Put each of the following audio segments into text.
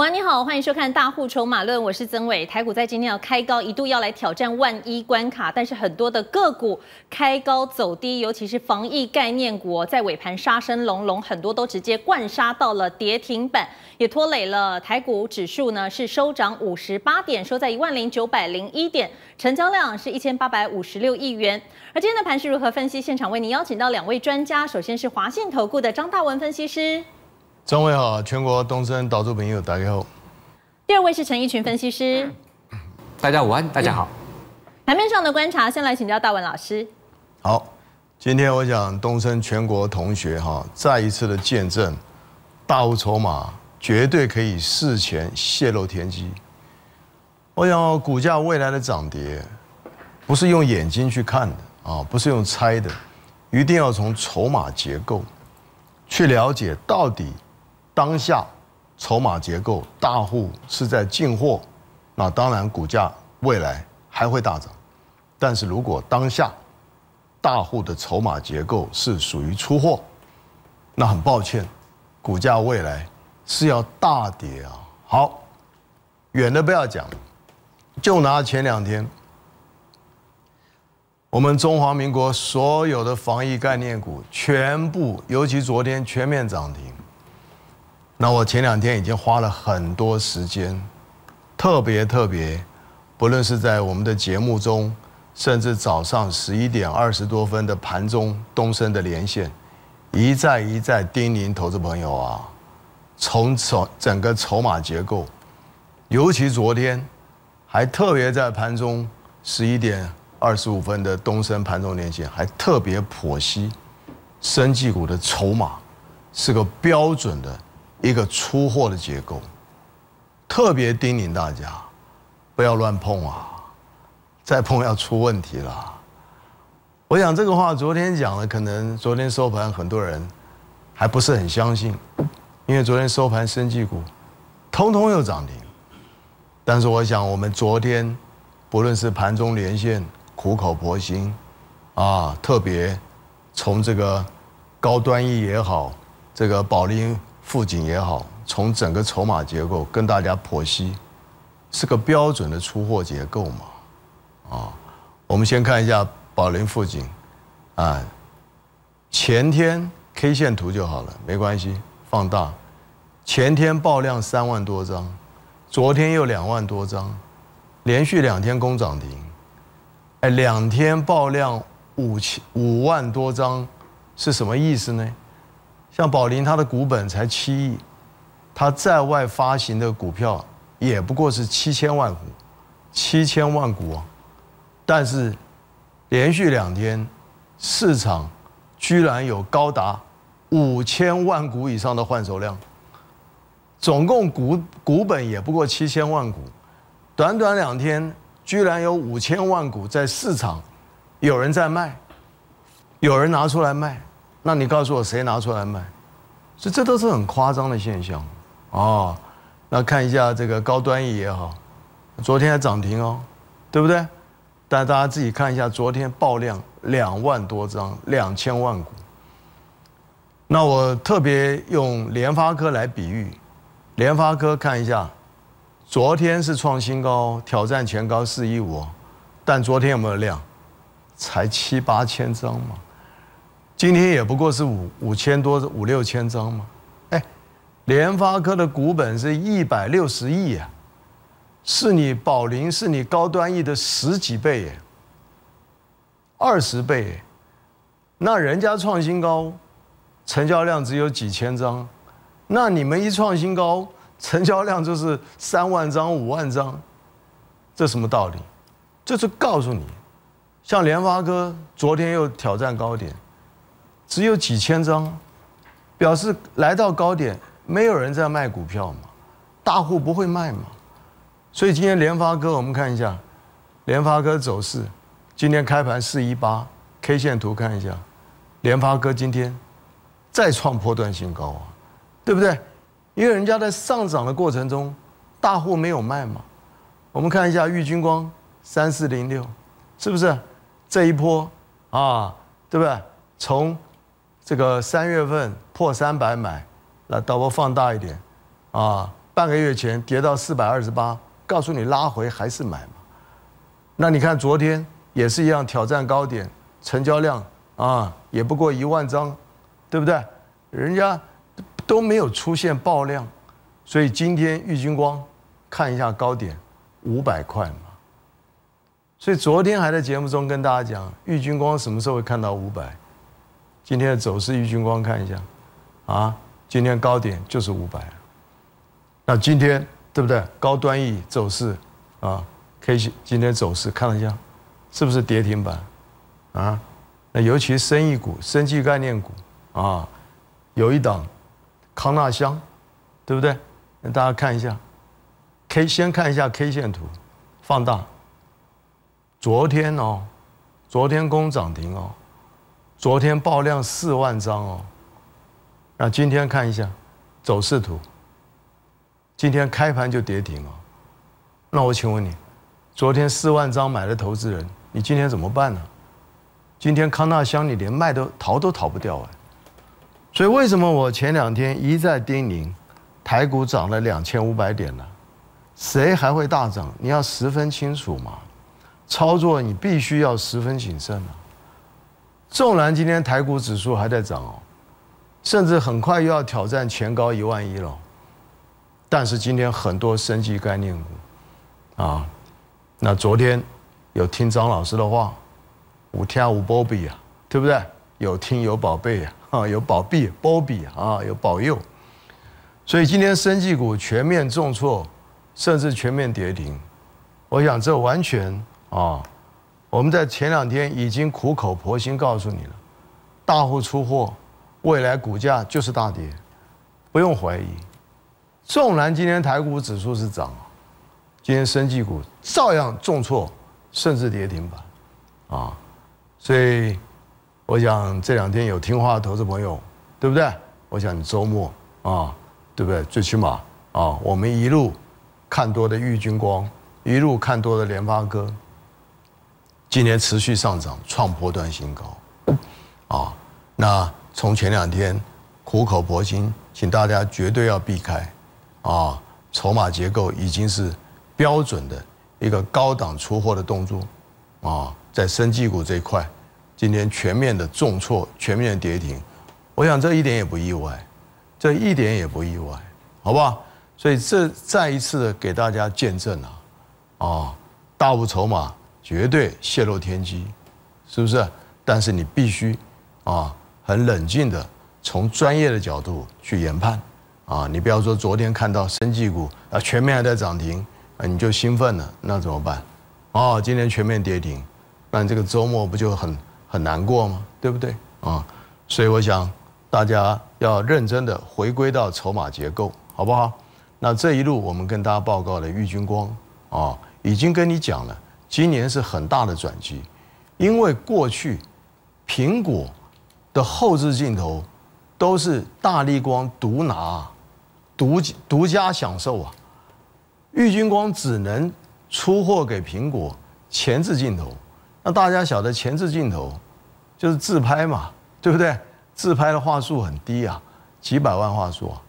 哇，你好，欢迎收看《大户筹码论》，我是曾伟。台股在今天要开高，一度要来挑战万一关卡，但是很多的个股开高走低，尤其是防疫概念股在尾盘杀声隆隆，很多都直接灌杀到了跌停板，也拖累了台股指数呢，是收涨五十八点，收在一万零九百零一点，成交量是一千八百五十六亿元。而今天的盘是如何分析？现场为您邀请到两位专家，首先是华信投顾的张大文分析师。张伟好，全国东升导助朋友，打家后。第二位是陈一群分析师，大家午安，大家好。台面上的观察，先来请教大文老师。好，今天我想东升全国同学哈，再一次的见证大屋筹码绝对可以事前泄露天机。我想股价未来的涨跌，不是用眼睛去看的啊，不是用猜的，一定要从筹码结构去了解到底。当下筹码结构大户是在进货，那当然股价未来还会大涨。但是如果当下大户的筹码结构是属于出货，那很抱歉，股价未来是要大跌啊。好，远的不要讲，就拿前两天我们中华民国所有的防疫概念股全部，尤其昨天全面涨停。那我前两天已经花了很多时间，特别特别，不论是在我们的节目中，甚至早上十一点二十多分的盘中东升的连线，一再一再叮咛投资朋友啊，从从整个筹码结构，尤其昨天，还特别在盘中十一点二十五分的东升盘中连线，还特别剖析，生技股的筹码，是个标准的。一个出货的结构，特别叮咛大家，不要乱碰啊！再碰要出问题了。我想这个话昨天讲了，可能昨天收盘很多人还不是很相信，因为昨天收盘，升绩股通通又涨停。但是我想，我们昨天不论是盘中连线，苦口婆心，啊，特别从这个高端业也好，这个保利。富锦也好，从整个筹码结构跟大家剖析，是个标准的出货结构嘛？啊，我们先看一下宝林富锦，啊，前天 K 线图就好了，没关系，放大。前天爆量三万多张，昨天又两万多张，连续两天攻涨停，哎，两天爆量五千五万多张，是什么意思呢？像宝林，它的股本才七亿，它在外发行的股票也不过是七千万股，七千万股啊，但是连续两天，市场居然有高达五千万股以上的换手量，总共股股本也不过七千万股，短短两天居然有五千万股在市场有人在卖，有人拿出来卖。那你告诉我谁拿出来卖？所以这都是很夸张的现象，哦。那看一下这个高端也好，昨天还涨停哦，对不对？但大家自己看一下，昨天爆量两万多张，两千万股。那我特别用联发科来比喻，联发科看一下，昨天是创新高，挑战前高四一五，但昨天有没有量？才七八千张嘛。今天也不过是五五千多五六千张嘛，哎，联发科的股本是一百六十亿呀，是你宝林是你高端亿的十几倍，耶，二十倍，那人家创新高，成交量只有几千张，那你们一创新高，成交量就是三万张五万张，这什么道理？这是告诉你，像联发科昨天又挑战高点。只有几千张，表示来到高点没有人在卖股票嘛？大户不会卖嘛？所以今天联发哥，我们看一下联发哥走势。今天开盘四一八，K 线图看一下，联发哥今天再创破断新高啊，对不对？因为人家在上涨的过程中，大户没有卖嘛。我们看一下玉金光三四零六，是不是这一波啊？对不对？从这个三月份破三百买，那倒我放大一点，啊，半个月前跌到四百二十八，告诉你拉回还是买嘛。那你看昨天也是一样挑战高点，成交量啊也不过一万张，对不对？人家都没有出现爆量，所以今天玉金光看一下高点五百块嘛。所以昨天还在节目中跟大家讲玉金光什么时候会看到五百。今天的走势，余军光看一下，啊，今天高点就是五百，那今天对不对？高端意走势，啊，K 线今天走势看一下，是不是跌停板？啊，那尤其生意股、生机概念股啊，有一档康纳香，对不对？那大家看一下，K 先看一下 K 线图，放大，昨天哦，昨天攻涨停哦。昨天爆量四万张哦，那今天看一下走势图。今天开盘就跌停哦，那我请问你，昨天四万张买的投资人，你今天怎么办呢？今天康纳香你连卖都逃都逃不掉哎，所以为什么我前两天一再叮咛，台股涨了两千五百点了，谁还会大涨？你要十分清楚嘛，操作你必须要十分谨慎啊。纵然今天台股指数还在涨哦，甚至很快又要挑战全高一万一了，但是今天很多生机概念股，啊，那昨天有听张老师的话，五天五波比啊，对不对？有听有宝贝啊，有宝币、波比啊，有保佑，所以今天生机股全面重挫，甚至全面跌停，我想这完全啊。我们在前两天已经苦口婆心告诉你了，大户出货，未来股价就是大跌，不用怀疑。纵然今天台股指数是涨，今天生技股照样重挫，甚至跌停板，啊，所以我想这两天有听话的投资朋友，对不对？我想你周末啊，对不对？最起码啊，我们一路看多的郁军光，一路看多的联发科。今年持续上涨，创波段新高，啊，那从前两天苦口婆心，请大家绝对要避开，啊，筹码结构已经是标准的一个高档出货的动作，啊，在生技股这一块，今天全面的重挫，全面的跌停，我想这一点也不意外，这一点也不意外，好不好？所以这再一次的给大家见证了，啊，大部筹码。绝对泄露天机，是不是？但是你必须，啊，很冷静的从专业的角度去研判，啊，你不要说昨天看到生技股啊全面还在涨停，啊你就兴奋了，那怎么办？哦，今天全面跌停，那你这个周末不就很很难过吗？对不对？啊，所以我想大家要认真的回归到筹码结构，好不好？那这一路我们跟大家报告的玉军光，啊，已经跟你讲了。今年是很大的转机，因为过去苹果的后置镜头都是大力光独拿独独家享受啊，玉晶光只能出货给苹果前置镜头。那大家晓得前置镜头就是自拍嘛，对不对？自拍的话术很低啊，几百万话术啊。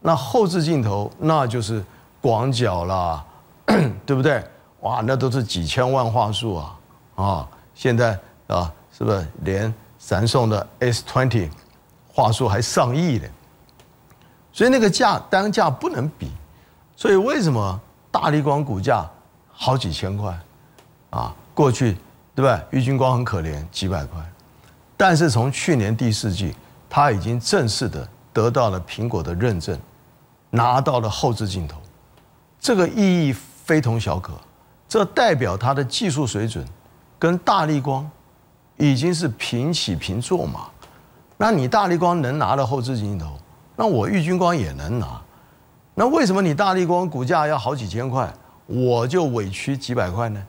那后置镜头那就是广角啦，对不对？哇，那都是几千万话术啊！啊，现在啊，是不是连闪送的 s twenty 话术还上亿呢？所以那个价单价不能比。所以为什么大力光股价好几千块？啊，过去对吧？对？玉光很可怜，几百块。但是从去年第四季，它已经正式的得到了苹果的认证，拿到了后置镜头，这个意义非同小可。这代表它的技术水准，跟大力光已经是平起平坐嘛。那你大力光能拿到后置镜头，那我玉军光也能拿。那为什么你大力光股价要好几千块，我就委屈几百块呢？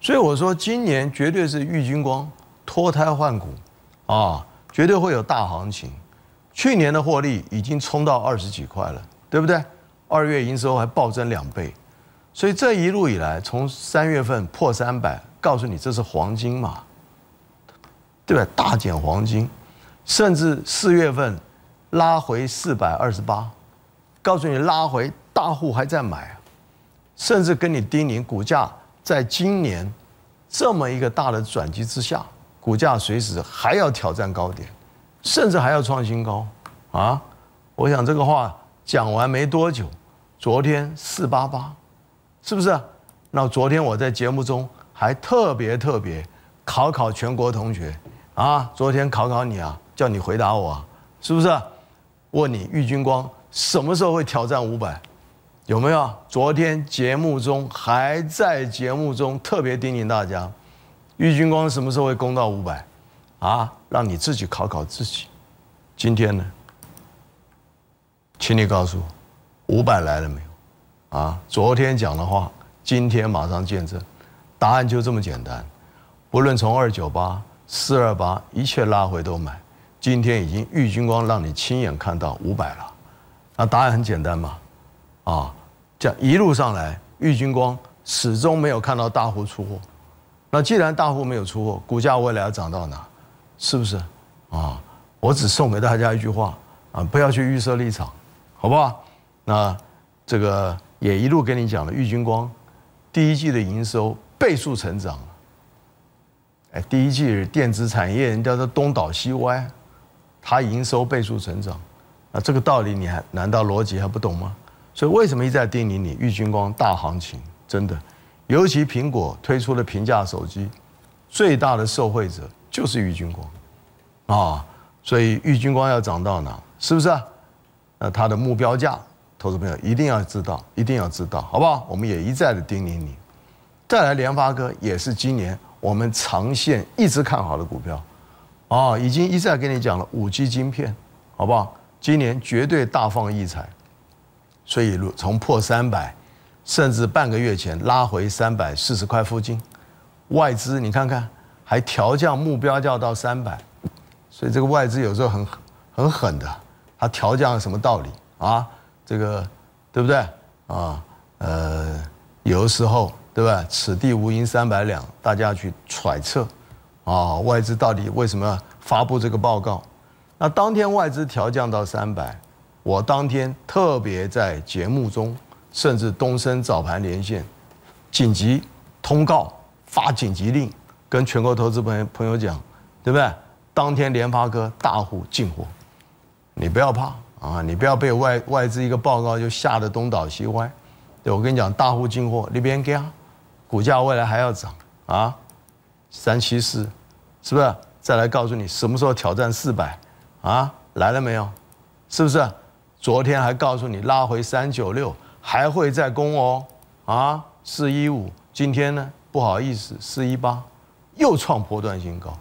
所以我说，今年绝对是玉军光脱胎换骨，啊，绝对会有大行情。去年的获利已经冲到二十几块了，对不对？二月营收还暴增两倍。所以这一路以来，从三月份破三百，告诉你这是黄金嘛，对吧？大减黄金，甚至四月份拉回四百二十八，告诉你拉回，大户还在买，甚至跟你叮咛，股价在今年这么一个大的转机之下，股价随时还要挑战高点，甚至还要创新高啊！我想这个话讲完没多久，昨天四八八。是不是？那昨天我在节目中还特别特别考考全国同学啊！昨天考考你啊，叫你回答我啊，是不是？问你玉军光什么时候会挑战五百？有没有？昨天节目中还在节目中特别叮咛大家，玉军光什么时候会攻到五百？啊，让你自己考考自己。今天呢，请你告诉我，五百来了没有？啊，昨天讲的话，今天马上见证，答案就这么简单。不论从二九八、四二八，一切拉回都买。今天已经玉金光让你亲眼看到五百了。那答案很简单嘛？啊，这样一路上来，玉金光始终没有看到大户出货。那既然大户没有出货，股价未来要涨到哪？是不是？啊，我只送给大家一句话啊，不要去预设立场，好不好？那这个。也一路跟你讲了，郁金光第一季的营收倍数成长。哎，第一季电子产业人家都东倒西歪，它营收倍数成长，啊，这个道理你还难道逻辑还不懂吗？所以为什么一再叮咛你郁金光大行情？真的，尤其苹果推出了平价手机，最大的受惠者就是郁金光啊。所以郁金光要涨到哪？是不是啊？那它的目标价。投资朋友一定要知道，一定要知道，好不好？我们也一再的叮咛你。再来，联发科也是今年我们长线一直看好的股票，啊，已经一再跟你讲了五 G 晶片，好不好？今年绝对大放异彩。所以从破三百，甚至半个月前拉回三百四十块附近，外资你看看还调降目标价到三百，所以这个外资有时候很很狠的，它调降什么道理啊？这个对不对啊？呃，有的时候对吧？此地无银三百两，大家去揣测，啊，外资到底为什么发布这个报告？那当天外资调降到三百，我当天特别在节目中，甚至东升早盘连线，紧急通告发紧急令，跟全国投资朋友朋友讲，对不对？当天联发科大户进货，你不要怕。啊，你不要被外外资一个报告就吓得东倒西歪，对我跟你讲，大户进货那边给啊，股价未来还要涨啊，三七四，是不是？再来告诉你什么时候挑战四百，啊，来了没有？是不是？昨天还告诉你拉回三九六，还会再攻哦，啊，四一五，今天呢？不好意思，四一八，又创波段新高，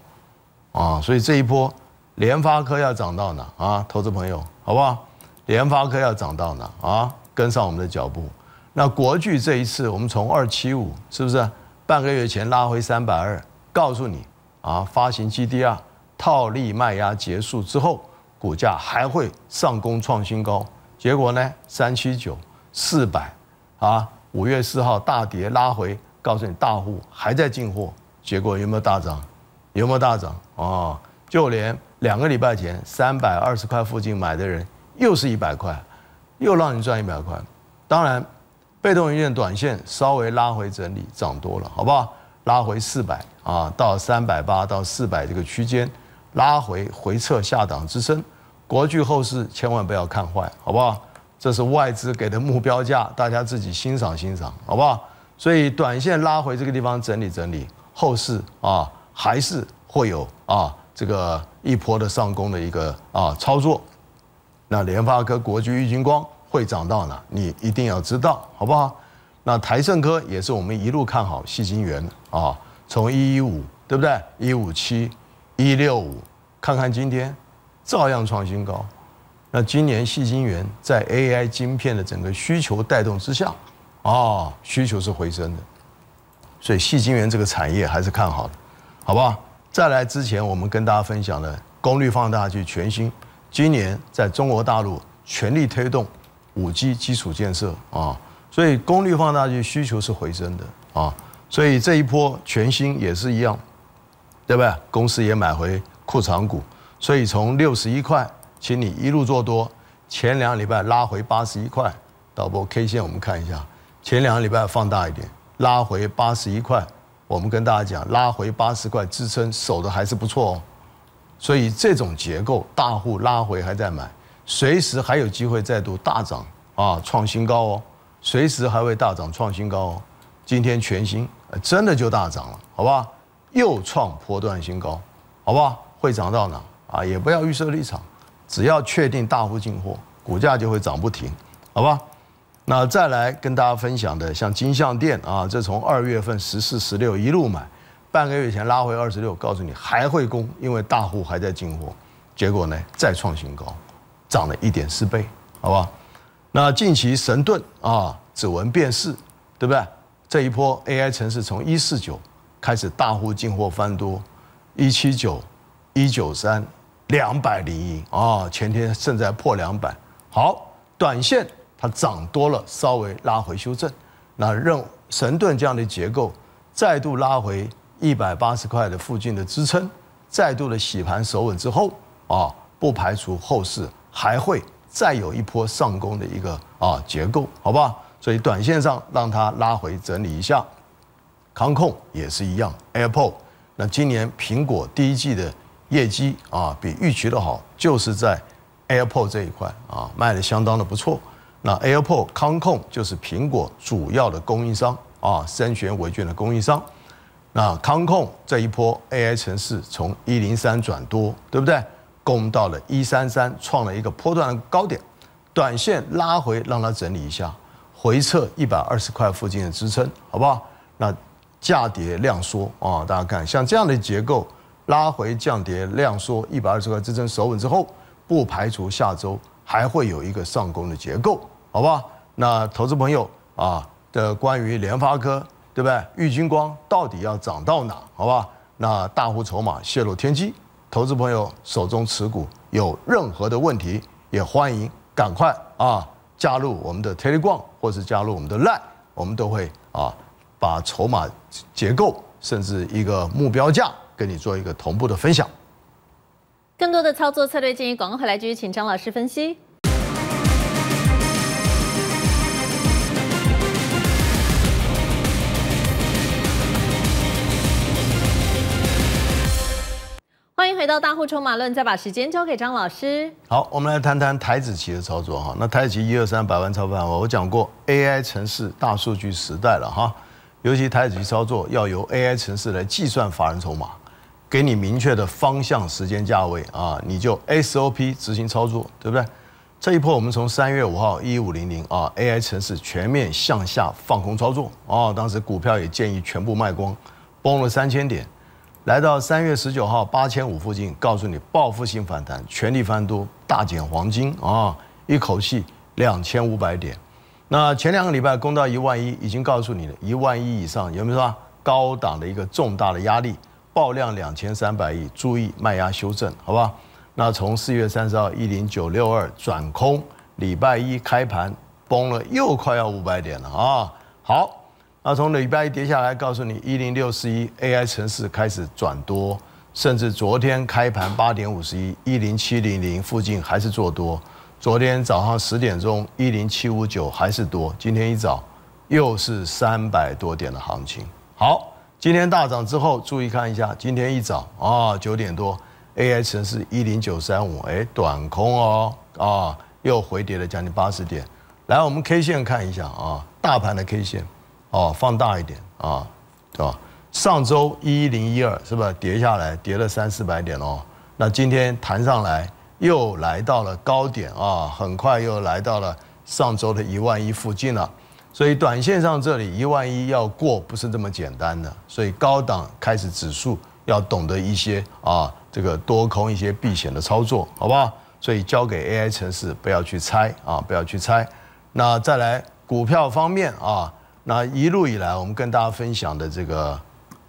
啊，所以这一波。联发科要涨到哪啊，投资朋友，好不好？联发科要涨到哪啊？跟上我们的脚步。那国巨这一次，我们从二七五是不是？半个月前拉回三百二，告诉你啊，发行 GDR 套利卖压结束之后，股价还会上攻创新高。结果呢，三七九四百啊，五月四号大跌拉回，告诉你大户还在进货，结果有没有大涨？有没有大涨？啊，就连。两个礼拜前三百二十块附近买的人，又是一百块，又让你赚一百块。当然，被动元件短线稍微拉回整理，涨多了，好不好？拉回四百啊，到三百八到四百这个区间，拉回回撤下档支撑。国剧后市千万不要看坏，好不好？这是外资给的目标价，大家自己欣赏欣赏，好不好？所以短线拉回这个地方整理整理，后市啊还是会有啊。这个一波的上攻的一个啊操作，那联发科、国巨、郁金光会涨到哪？你一定要知道，好不好？那台盛科也是我们一路看好，细晶圆啊，从一五对不对？一五七、一六五，看看今天，照样创新高。那今年细晶圆在 AI 晶片的整个需求带动之下啊，需求是回升的，所以细晶圆这个产业还是看好的，好不好？再来之前，我们跟大家分享了功率放大器全新。今年在中国大陆全力推动五 G 基础建设啊，所以功率放大器需求是回升的啊，所以这一波全新也是一样，对不对？公司也买回库藏股，所以从六十一块，请你一路做多。前两礼拜拉回八十一块，导播 K 线我们看一下，前两个礼拜放大一点，拉回八十一块。我们跟大家讲，拉回八十块支撑，守的还是不错哦。所以这种结构，大户拉回还在买，随时还有机会再度大涨啊，创新高哦。随时还会大涨创新高哦。今天全新，真的就大涨了，好吧？又创波段新高，好吧？会涨到哪啊？也不要预设立场，只要确定大户进货，股价就会涨不停，好吧？那再来跟大家分享的，像金相店啊，这从二月份十四、十六一路买，半个月前拉回二十六，告诉你还会攻，因为大户还在进货，结果呢再创新高，涨了一点四倍，好吧？那近期神盾啊，指纹辨识，对不对？这一波 AI 城市从一四九开始大户进货翻多，一七九、一九三、两百零一啊，前天正在破两百，好，短线。它涨多了，稍微拉回修正，那任神盾这样的结构再度拉回一百八十块的附近的支撑，再度的洗盘手稳之后啊，不排除后市还会再有一波上攻的一个啊结构，好吧？所以短线上让它拉回整理一下，康控也是一样，AirPod，那今年苹果第一季的业绩啊比预期的好，就是在 AirPod 这一块啊卖的相当的不错。那 AirPod 康控就是苹果主要的供应商啊，三玄为卷的供应商。那康控这一波 AI 城市从一零三转多，对不对？攻到了一三三，创了一个波段的高点，短线拉回让它整理一下，回撤一百二十块附近的支撑，好不好？那价跌量缩啊，大家看像这样的结构，拉回降跌量缩一百二十块支撑守稳之后，不排除下周还会有一个上攻的结构。好吧，那投资朋友啊的关于联发科，对不对？玉金光到底要涨到哪？好吧，那大户筹码泄露天机，投资朋友手中持股有任何的问题，也欢迎赶快啊加入我们的 t e l e g r a m 或是加入我们的 Line，我们都会啊把筹码结构，甚至一个目标价跟你做一个同步的分享。更多的操作策略建议，广告回来继续，请张老师分析。回到大户筹码论，再把时间交给张老师。好，我们来谈谈台子棋的操作哈。那台子棋一二三百万操盘，我我讲过 AI 城市大数据时代了哈。尤其台子棋操作要由 AI 城市来计算法人筹码，给你明确的方向、时间、价位啊，你就 SOP 执行操作，对不对？这一波我们从三月五号一五零零啊，AI 城市全面向下放空操作啊，当时股票也建议全部卖光，崩了三千点。来到三月十九号八千五附近，告诉你报复性反弹，全力翻多，大减黄金啊！一口气两千五百点。那前两个礼拜攻到一万一，已经告诉你了，一万一以上有没有？高档的一个重大的压力，爆量两千三百亿，注意卖压修正，好吧？那从四月三十号一零九六二转空，礼拜一开盘崩了，又快要五百点了啊！好。那从礼拜一跌下来，告诉你一零六四一 AI 城市开始转多，甚至昨天开盘八点五十一一零七零零附近还是做多，昨天早上十点钟一零七五九还是多，今天一早又是三百多点的行情。好，今天大涨之后，注意看一下，今天一早啊九点多 AI 城市一零九三五，哎，短空哦，啊，又回跌了将近八十点。来，我们 K 线看一下啊，大盘的 K 线。哦，放大一点啊，对吧？上周一零一二是吧？跌下来跌了三四百点哦，那今天弹上来又来到了高点啊，很快又来到了上周的一万一附近了。所以短线上这里一万一要过不是这么简单的。所以高档开始指数要懂得一些啊，这个多空一些避险的操作，好不好？所以交给 AI 城市，不要去猜啊，不要去猜。那再来股票方面啊。那一路以来，我们跟大家分享的这个，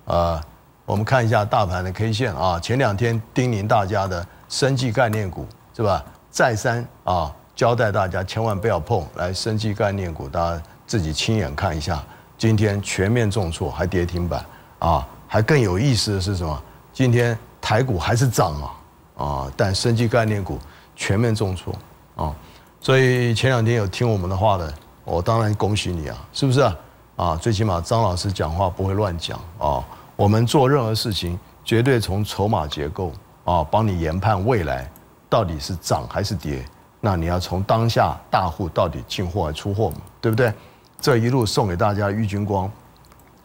呃，我们看一下大盘的 K 线啊。前两天叮咛大家的生技概念股是吧？再三啊，交代大家千万不要碰。来，生技概念股大家自己亲眼看一下。今天全面重挫，还跌停板啊！还更有意思的是什么？今天台股还是涨啊啊，但生技概念股全面重挫啊。所以前两天有听我们的话的。我当然恭喜你啊，是不是啊？啊，最起码张老师讲话不会乱讲啊。我们做任何事情，绝对从筹码结构啊，帮你研判未来到底是涨还是跌。那你要从当下大户到底进货还是出货嘛，对不对？这一路送给大家郁军光，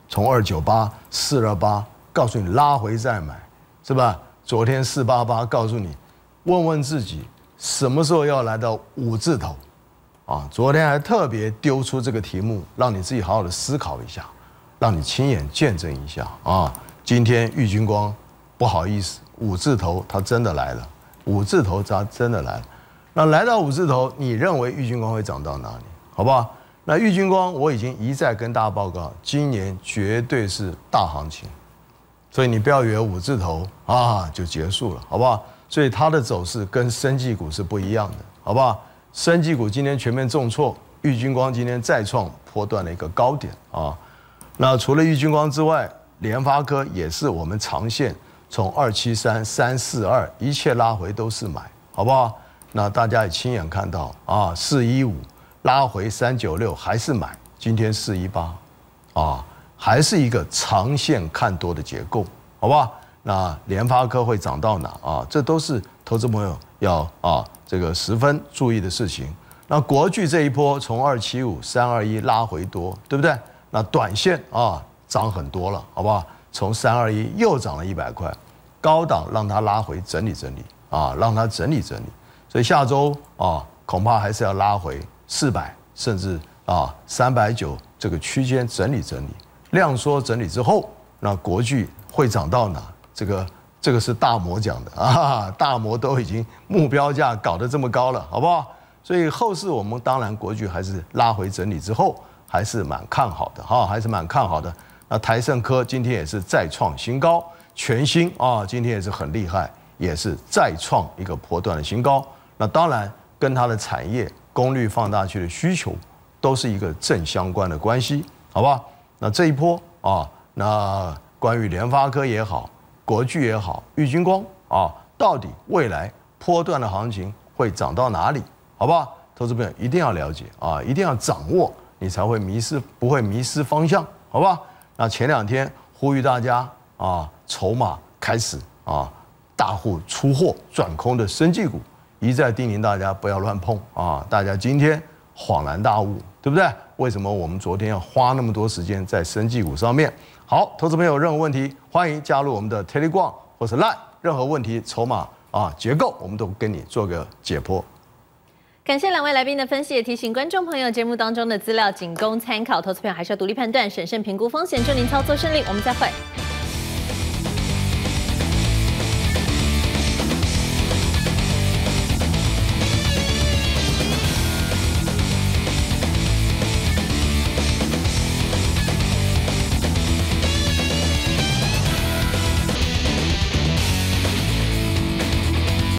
从二九八四二八，告诉你拉回再买，是吧？昨天四八八，告诉你，问问自己什么时候要来到五字头。啊，昨天还特别丢出这个题目，让你自己好好的思考一下，让你亲眼见证一下啊。今天玉军光不好意思，五字头它真的来了，五字头它真的来了。那来到五字头，你认为玉军光会涨到哪里？好不好？那玉军光我已经一再跟大家报告，今年绝对是大行情，所以你不要以为五字头啊就结束了，好不好？所以它的走势跟生技股是不一样的，好不好？生级股今天全面重挫，玉军光今天再创破断的一个高点啊。那除了玉军光之外，联发科也是我们长线从二七三三四二一切拉回都是买，好不好？那大家也亲眼看到啊，四一五拉回三九六还是买，今天四一八啊还是一个长线看多的结构，好不好？那联发科会涨到哪啊？这都是投资朋友。要啊，这个十分注意的事情。那国剧这一波从二七五三二一拉回多，对不对？那短线啊涨很多了，好不好？从三二一又涨了一百块，高档让它拉回整理整理啊，让它整理整理。所以下周啊，恐怕还是要拉回四百甚至啊三百九这个区间整理整理，量缩整理之后，那国剧会涨到哪？这个？这个是大摩讲的 啊，大摩都已经目标价搞得这么高了，好不好？所以后市我们当然国巨还是拉回整理之后，还是蛮看好的哈，还是蛮看好的。那台盛科今天也是再创新高，全新啊，今天也是很厉害，也是再创一个波段的新高。那当然跟它的产业功率放大器的需求都是一个正相关的关系，好吧？那这一波啊，那关于联发科也好。国巨也好，郁金光啊，到底未来波段的行情会涨到哪里？好不好？投资朋友一定要了解啊，一定要掌握，你才会迷失，不会迷失方向，好吧？那前两天呼吁大家啊，筹码开始啊，大户出货转空的生技股，一再叮咛大家不要乱碰啊，大家今天恍然大悟。对不对？为什么我们昨天要花那么多时间在生技股上面？好，投资朋友有任何问题，欢迎加入我们的 Telegram 或是 Line，任何问题、筹码啊、结构，我们都跟你做个解剖。感谢两位来宾的分析，也提醒观众朋友，节目当中的资料仅供参考，投资朋友还是要独立判断、审慎评估风险，祝您操作顺利，我们再会。